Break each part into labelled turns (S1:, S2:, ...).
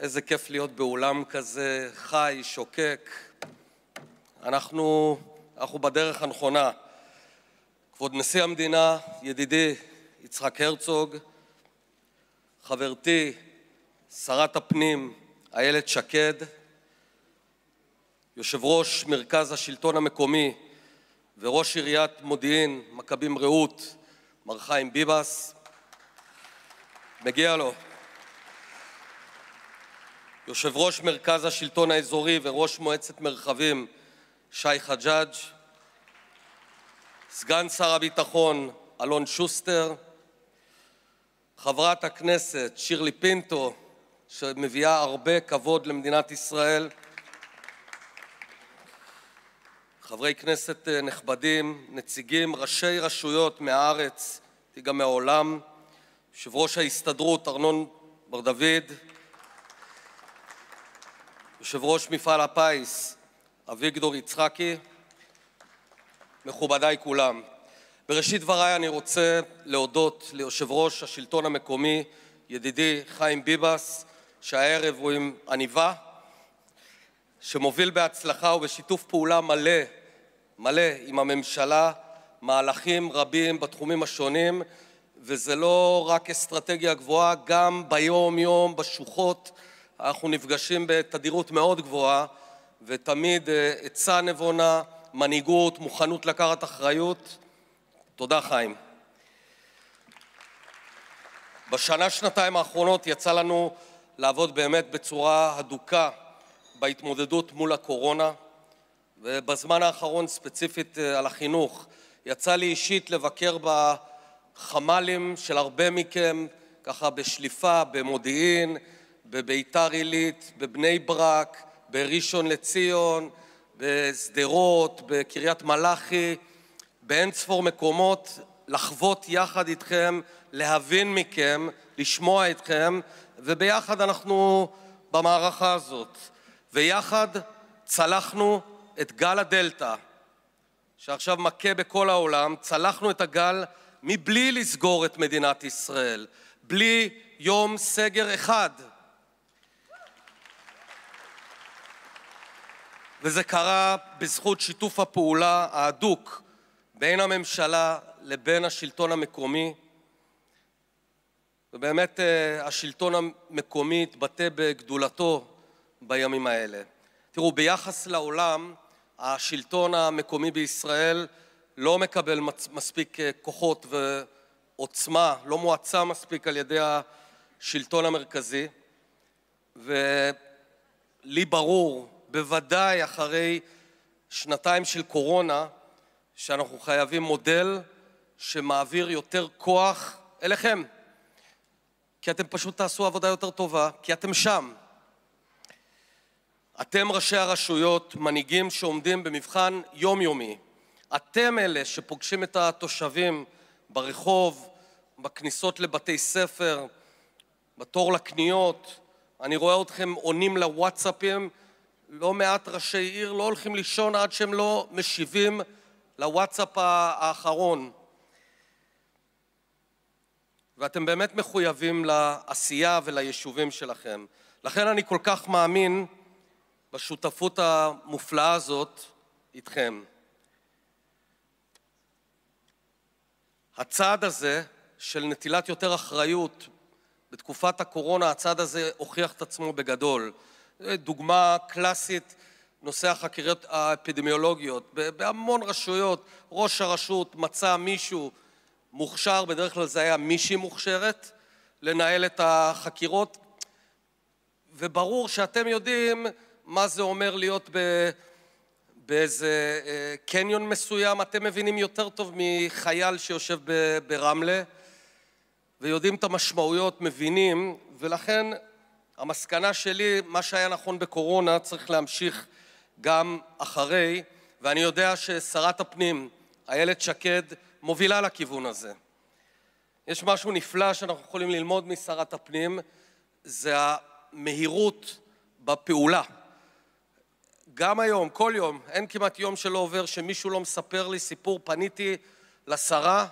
S1: איזה כיף להיות באולם כזה, חי, שוקק. אנחנו, אנחנו בדרך הנכונה. כבוד נשיא המדינה, ידידי יצחק הרצוג, חברתי שרת הפנים איילת שקד, יושב ראש מרכז השלטון המקומי וראש עיריית מודיעין, מכבים רעות, מר חיים ביבס, מגיע לו. יושב ראש מרכז השלטון האזורי וראש מועצת מרחבים שי חג'ג', סגן שר הביטחון אלון שוסטר, חברת הכנסת שירלי פינטו, שמביאה הרבה כבוד למדינת ישראל, חברי כנסת אה, נכבדים, נציגים, ראשי רשויות מהארץ, גם מהעולם, יושב ראש ההסתדרות ארנון בר דוד, יושב ראש מפעל הפיס אביגדור יצחקי, מכובדיי כולם, בראשית דבריי אני רוצה להודות ליושב ראש השלטון המקומי, ידידי חיים ביבס, שהערב הוא עם עניבה, שמוביל בהצלחה ובשיתוף פעולה מלא, מלא עם הממשלה, מהלכים רבים בתחומים השונים, וזה לא רק אסטרטגיה גבוהה, גם ביום-יום, בשוחות, אנחנו נפגשים בתדירות מאוד גבוהה, ותמיד אה, עצה נבונה, מנהיגות, מוכנות לקחת אחריות. תודה, חיים. בשנה-שנתיים האחרונות יצא לנו לעבוד באמת בצורה הדוקה בהתמודדות מול הקורונה, ובזמן האחרון ספציפית אה, על החינוך. יצא לי אישית לבקר בחמ"לים של הרבה מכם, ככה בשליפה, במודיעין, בביתר עילית, בבני ברק, בראשון לציון, בשדרות, בקריית מלאכי, באין ספור מקומות, לחוות יחד איתכם, להבין מכם, לשמוע אתכם, וביחד אנחנו במערכה הזאת. ויחד צלחנו את גל הדלתא, שעכשיו מכה בכל העולם, צלחנו את הגל מבלי לסגור את מדינת ישראל, בלי יום סגר אחד. וזה קרה בזכות שיתוף הפעולה ההדוק בין הממשלה לבין השלטון המקומי. ובאמת אה, השלטון המקומי התבטא בגדולתו בימים האלה. תראו, ביחס לעולם, השלטון המקומי בישראל לא מקבל מספיק אה, כוחות ועוצמה, לא מועצה מספיק על ידי השלטון המרכזי, ולי ברור בוודאי אחרי שנתיים של קורונה, שאנחנו חייבים מודל שמעביר יותר כוח אליכם. כי אתם פשוט תעשו עבודה יותר טובה, כי אתם שם. אתם ראשי הרשויות, מנהיגים שעומדים במבחן יומיומי. אתם אלה שפוגשים את התושבים ברחוב, בכניסות לבתי ספר, בתור לקניות. אני רואה אתכם עונים לוואטסאפים לא מעט ראשי עיר לא הולכים לישון עד שהם לא משיבים לוואטסאפ האחרון. ואתם באמת מחויבים לעשייה וליישובים שלכם. לכן אני כל כך מאמין בשותפות המופלאה הזאת איתכם. הצעד הזה של נטילת יותר אחריות בתקופת הקורונה, הצעד הזה הוכיח את עצמו בגדול. דוגמה קלאסית, נושא החקירות האפידמיולוגיות. בהמון רשויות, ראש הרשות מצא מישהו מוכשר, בדרך כלל זה היה מישהי מוכשרת, לנהל את החקירות, וברור שאתם יודעים מה זה אומר להיות ב... באיזה אה, קניון מסוים, אתם מבינים יותר טוב מחייל שיושב ברמלה, ויודעים את המשמעויות, מבינים, ולכן המסקנה שלי, מה שהיה נכון בקורונה צריך להמשיך גם אחרי, ואני יודע ששרת הפנים איילת שקד מובילה לכיוון הזה. יש משהו נפלא שאנחנו יכולים ללמוד משרת הפנים, זה המהירות בפעולה. גם היום, כל יום, אין כמעט יום שלא עובר שמישהו לא מספר לי סיפור, פניתי לשרה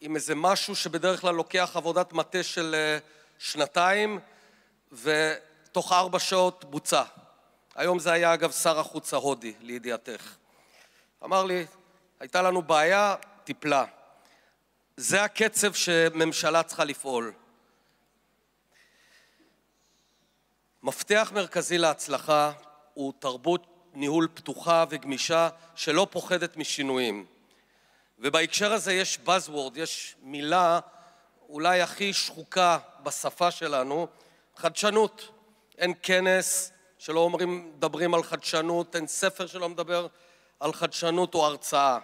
S1: עם איזה משהו שבדרך כלל לוקח עבודת מטה של אה, שנתיים, ותוך ארבע שעות בוצע. היום זה היה אגב שר החוץ ההודי, לידיעתך. אמר לי, הייתה לנו בעיה, טיפלה. זה הקצב שממשלה צריכה לפעול. מפתח מרכזי להצלחה הוא תרבות ניהול פתוחה וגמישה שלא פוחדת משינויים. ובהקשר הזה יש buzzword, יש מילה אולי הכי שחוקה בשפה שלנו, חדשנות. אין כנס שלא אומרים, מדברים על חדשנות, אין ספר שלא מדבר על חדשנות או הרצאה.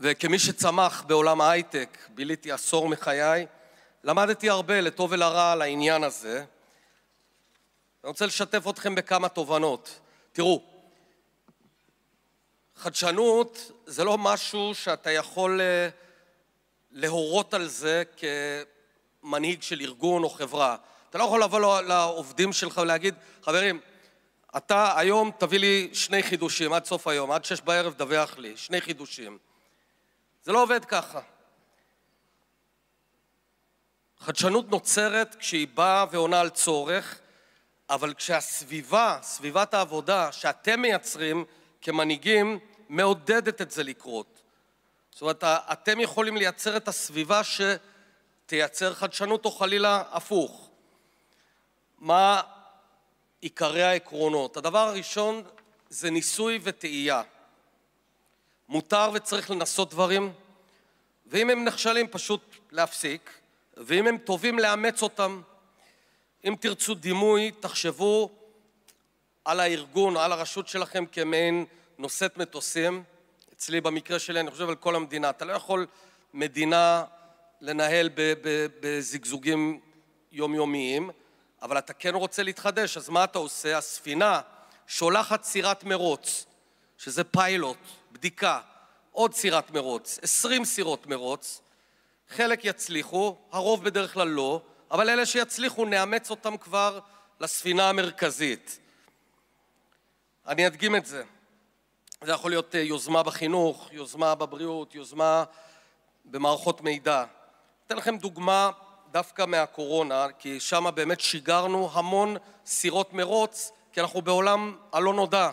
S1: וכמי שצמח בעולם ההייטק, ביליתי עשור מחיי, למדתי הרבה, לטוב ולרע, על העניין הזה. אני רוצה לשתף אתכם בכמה תובנות. תראו, חדשנות זה לא משהו שאתה יכול אה, להורות על זה מנהיג של ארגון או חברה. אתה לא יכול לבוא לעובדים שלך ולהגיד, חברים, אתה היום תביא לי שני חידושים עד סוף היום, עד שש בערב דווח לי, שני חידושים. זה לא עובד ככה. חדשנות נוצרת כשהיא באה ועונה על צורך, אבל כשהסביבה, סביבת העבודה שאתם מייצרים כמנהיגים, מעודדת את זה לקרות. זאת אומרת, אתם יכולים לייצר את הסביבה ש... תייצר חדשנות או חלילה הפוך. מה עיקרי העקרונות? הדבר הראשון זה ניסוי וטעייה. מותר וצריך לנסות דברים, ואם הם נכשלים פשוט להפסיק, ואם הם טובים לאמץ אותם. אם תרצו דימוי, תחשבו על הארגון, על הרשות שלכם כמעין נושאת מטוסים. אצלי במקרה שלי אני חושב על כל המדינה. אתה לא יכול מדינה לנהל בזיגזוגים יומיומיים, אבל אתה כן רוצה להתחדש, אז מה אתה עושה? הספינה שולחת סירת מרוץ, שזה פיילוט, בדיקה, עוד סירת מרוץ, עשרים סירות מרוץ, חלק יצליחו, הרוב בדרך כלל לא, אבל אלה שיצליחו נאמץ אותם כבר לספינה המרכזית. אני אדגים את זה. זה יכול להיות אה, יוזמה בחינוך, יוזמה בבריאות, יוזמה במערכות מידע. אתן לכם דוגמה דווקא מהקורונה, כי שם באמת שיגרנו המון סירות מרוץ, כי אנחנו בעולם הלא נודע.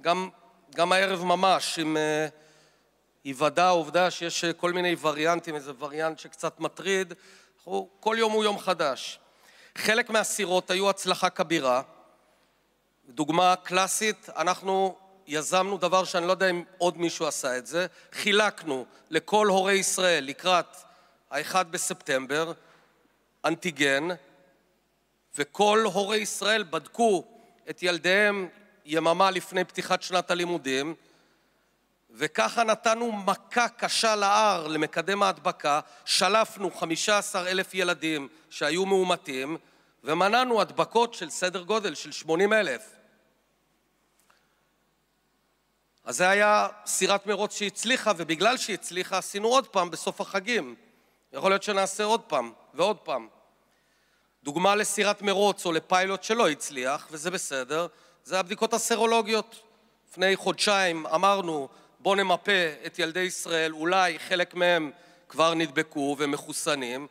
S1: גם, גם הערב ממש, עם אה, היוודע אה, העובדה שיש אה, כל מיני וריאנטים, איזה וריאנט שקצת מטריד, אנחנו, כל יום הוא יום חדש. חלק מהסירות היו הצלחה כבירה. דוגמה קלאסית, אנחנו יזמנו דבר שאני לא יודע אם עוד מישהו עשה את זה, חילקנו לכל הורי ישראל לקראת ה-1 בספטמבר, אנטיגן, וכל הורי ישראל בדקו את ילדיהם יממה לפני פתיחת שנת הלימודים, וככה נתנו מכה קשה להר, למקדם ההדבקה, שלפנו 15 אלף ילדים שהיו מאומתים, ומנענו הדבקות של סדר גודל של 80 אלף. אז זה היה סירת מרוץ שהצליחה, ובגלל שהצליחה עשינו עוד פעם בסוף החגים. יכול להיות שנעשה עוד פעם ועוד פעם. דוגמה לסירת מרוץ או לפיילוט שלא הצליח, וזה בסדר, זה הבדיקות הסרולוגיות. לפני חודשיים אמרנו, בואו נמפה את ילדי ישראל, אולי חלק מהם כבר נדבקו ומחוסנים.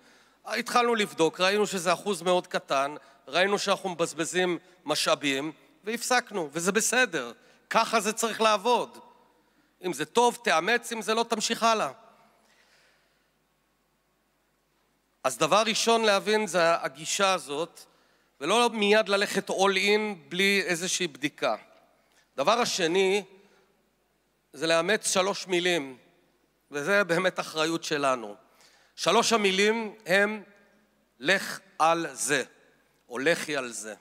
S1: התחלנו לבדוק, ראינו שזה אחוז מאוד קטן, ראינו שאנחנו מבזבזים משאבים, והפסקנו, וזה בסדר. ככה זה צריך לעבוד. אם זה טוב, תאמץ, אם זה לא, תמשיך הלאה. אז דבר ראשון להבין זה הגישה הזאת, ולא מיד ללכת all in בלי איזושהי בדיקה. דבר השני זה לאמץ שלוש מילים, וזה באמת אחריות שלנו. שלוש המילים הם לך על זה, או לכי על זה.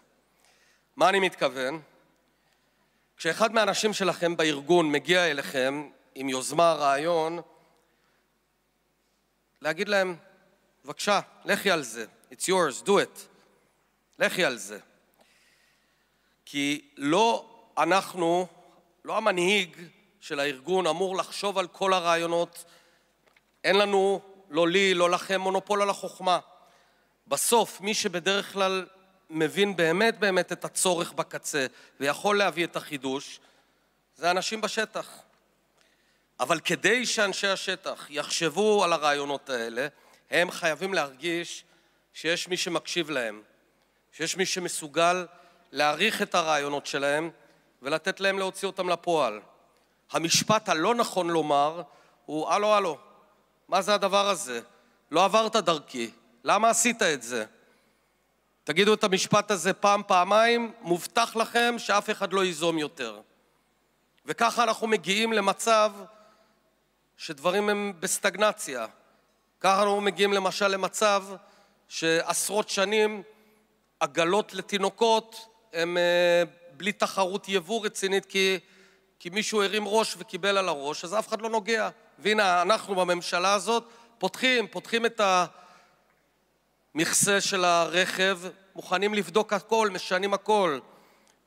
S1: מה אני מתכוון? כשאחד מהאנשים שלכם בארגון מגיע אליכם עם יוזמה, רעיון, להגיד להם, בבקשה, לכי על זה. It's yours, do it. לכי על זה. כי לא אנחנו, לא המנהיג של הארגון אמור לחשוב על כל הרעיונות. אין לנו, לא לי, לא לכם, מונופול על החוכמה. בסוף, מי שבדרך כלל מבין באמת באמת את הצורך בקצה ויכול להביא את החידוש, זה אנשים בשטח. אבל כדי שאנשי השטח יחשבו על הרעיונות האלה, הם חייבים להרגיש שיש מי שמקשיב להם, שיש מי שמסוגל להעריך את הרעיונות שלהם ולתת להם להוציא אותם לפועל. המשפט הלא נכון לומר הוא, הלו, הלו, מה זה הדבר הזה? לא עברת דרכי, למה עשית את זה? תגידו את המשפט הזה פעם, פעמיים, מובטח לכם שאף אחד לא ייזום יותר. וככה אנחנו מגיעים למצב שדברים הם בסטגנציה. ככה אנחנו מגיעים למשל למצב שעשרות שנים עגלות לתינוקות הן אה, בלי תחרות יבוא רצינית, כי, כי מישהו הרים ראש וקיבל על הראש, אז אף אחד לא נוגע. והנה, אנחנו בממשלה הזאת פותחים, פותחים את המכסה של הרכב, מוכנים לבדוק הכל, משנים הכל.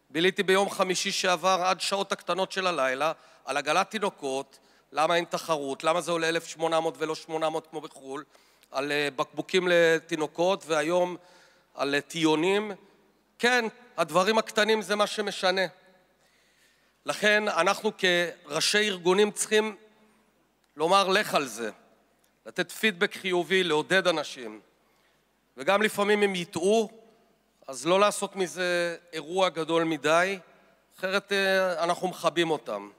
S1: ביליתי ביום חמישי שעבר עד שעות הקטנות של הלילה על עגלת תינוקות, למה אין תחרות, למה זה עולה 1,800 ולא 800 כמו בחו"ל, על אה, בקבוקים לתינוקות והיום על אה, טיונים. כן, הדברים הקטנים זה מה שמשנה. לכן אנחנו כראשי ארגונים צריכים לומר לך על זה, לתת פידבק חיובי, לעודד אנשים. וגם לפעמים הם יטעו, אז לא לעשות מזה אירוע גדול מדי, אחרת אה, אנחנו מכבים אותם.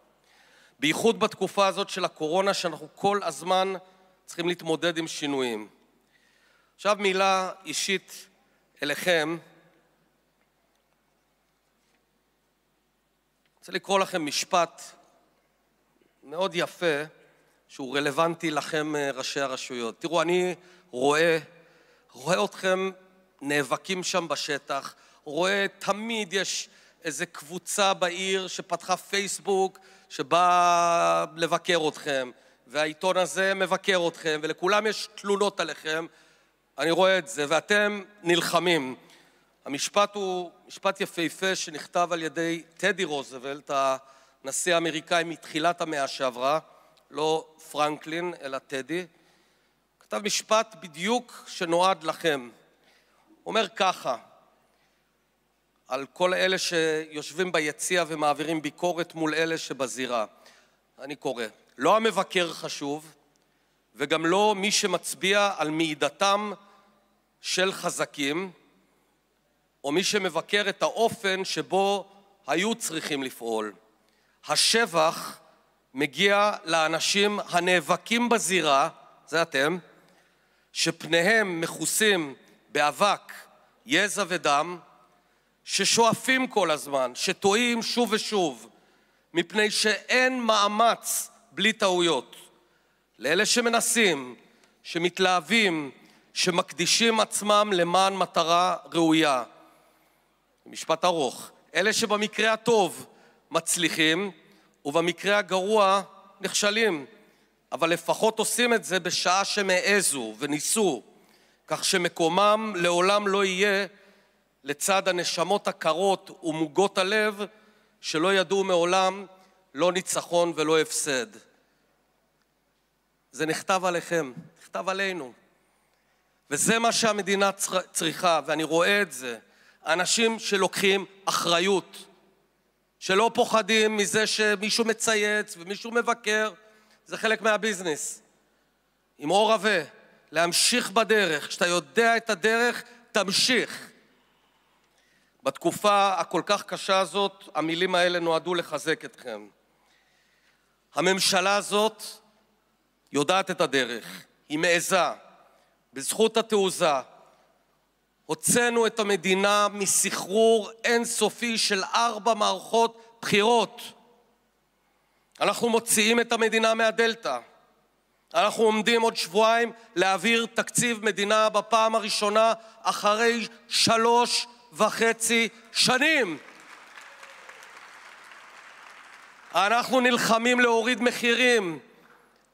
S1: בייחוד בתקופה הזאת של הקורונה, שאנחנו כל הזמן צריכים להתמודד עם שינויים. עכשיו מילה אישית אליכם. אני רוצה לקרוא לכם משפט מאוד יפה, שהוא רלוונטי לכם, אה, ראשי הרשויות. תראו, אני רואה, רואה אתכם נאבקים שם בשטח, רואה תמיד יש איזו קבוצה בעיר שפתחה פייסבוק, שבא לבקר אתכם, והעיתון הזה מבקר אתכם, ולכולם יש תלונות עליכם, אני רואה את זה, ואתם נלחמים. המשפט הוא משפט יפהפה שנכתב על ידי טדי רוזוולט, הנשיא האמריקאי מתחילת המאה שעברה, לא פרנקלין, אלא טדי. כתב משפט בדיוק שנועד לכם. אומר ככה, על כל אלה שיושבים ביציע ומעבירים ביקורת מול אלה שבזירה. אני קורא, לא המבקר חשוב, וגם לא מי שמצביע על מעידתם של חזקים, או מי שמבקר את האופן שבו היו צריכים לפעול. השבח מגיע לאנשים הנאבקים בזירה, זה אתם, שפניהם מכוסים באבק, יזע ודם, ששואפים כל הזמן, שטועים שוב ושוב, מפני שאין מאמץ בלי טעויות. לאלה שמנסים, שמתלהבים, שמקדישים עצמם למען מטרה ראויה. משפט ארוך. אלה שבמקרה הטוב מצליחים, ובמקרה הגרוע נכשלים, אבל לפחות עושים את זה בשעה שהם העזו וניסו, כך שמקומם לעולם לא יהיה לצד הנשמות הקרות ומוגות הלב שלא ידעו מעולם לא ניצחון ולא הפסד. זה נכתב עליכם, נכתב עלינו. וזה מה שהמדינה צריכה, ואני רואה את זה. אנשים שלוקחים אחריות, שלא פוחדים מזה שמישהו מצייץ ומישהו מבקר, זה חלק מהביזנס. עם אור עבה, להמשיך בדרך. כשאתה יודע את הדרך, תמשיך. בתקופה הכל כך קשה הזאת, המילים האלה נועדו לחזק אתכם. הממשלה הזאת יודעת את הדרך, היא מעיזה. בזכות התעוזה הוצאנו את המדינה מסחרור אינסופי של ארבע מערכות בחירות. אנחנו מוציאים את המדינה מהדלתא. אנחנו עומדים עוד שבועיים להעביר תקציב מדינה בפעם הראשונה אחרי שלוש וחצי שנים. אנחנו נלחמים להוריד מחירים.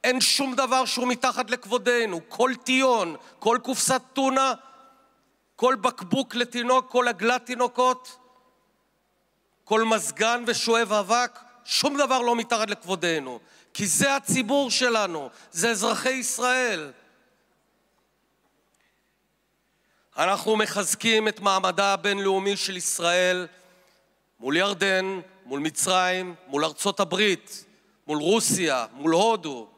S1: אין שום דבר שהוא מתחת לכבודנו. כל טיון, כל קופסת טונה, כל בקבוק לתינוק, כל עגלת תינוקות, כל מזגן ושואב אבק, שום דבר לא מתחת לכבודנו. כי זה הציבור שלנו, זה אזרחי ישראל. אנחנו מחזקים את מעמדה הבינלאומי של ישראל מול ירדן, מול מצרים, מול ארצות הברית, מול רוסיה, מול הודו.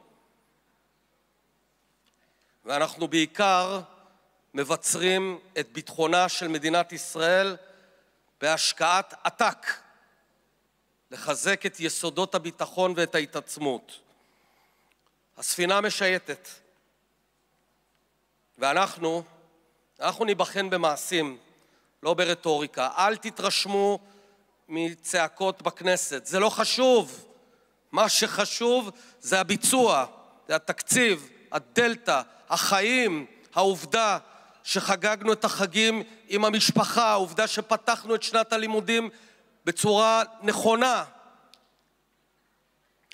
S1: ואנחנו בעיקר מבצרים את ביטחונה של מדינת ישראל בהשקעת עתק לחזק את יסודות הביטחון ואת ההתעצמות. הספינה משייטת, ואנחנו, אנחנו ניבחן במעשים, לא ברטוריקה. אל תתרשמו מצעקות בכנסת, זה לא חשוב. מה שחשוב זה הביצוע, זה התקציב, הדלתא, החיים, העובדה שחגגנו את החגים עם המשפחה, העובדה שפתחנו את שנת הלימודים בצורה נכונה,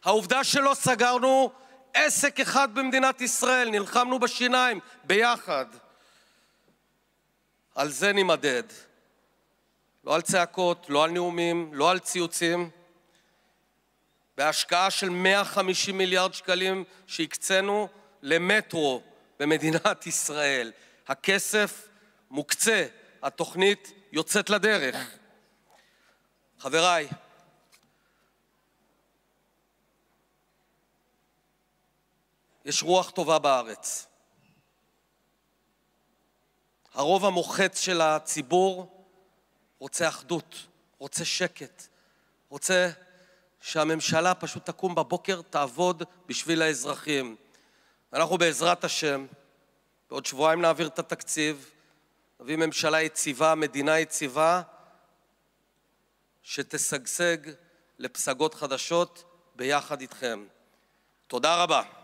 S1: העובדה שלא סגרנו עסק אחד במדינת ישראל, נלחמנו בשיניים ביחד. על זה נימדד. לא על צעקות, לא על נאומים, לא על ציוצים. בהשקעה של 150 מיליארד שקלים שהקצינו למטרו במדינת ישראל. הכסף מוקצה, התוכנית יוצאת לדרך. חבריי, יש רוח טובה בארץ. הרוב המוחץ של הציבור רוצה אחדות, רוצה שקט, רוצה שהממשלה פשוט תקום בבוקר, תעבוד בשביל האזרחים. אנחנו בעזרת השם, בעוד שבועיים נעביר את התקציב, נביא ממשלה יציבה, מדינה יציבה, שתשגשג לפסגות חדשות ביחד איתכם. תודה רבה.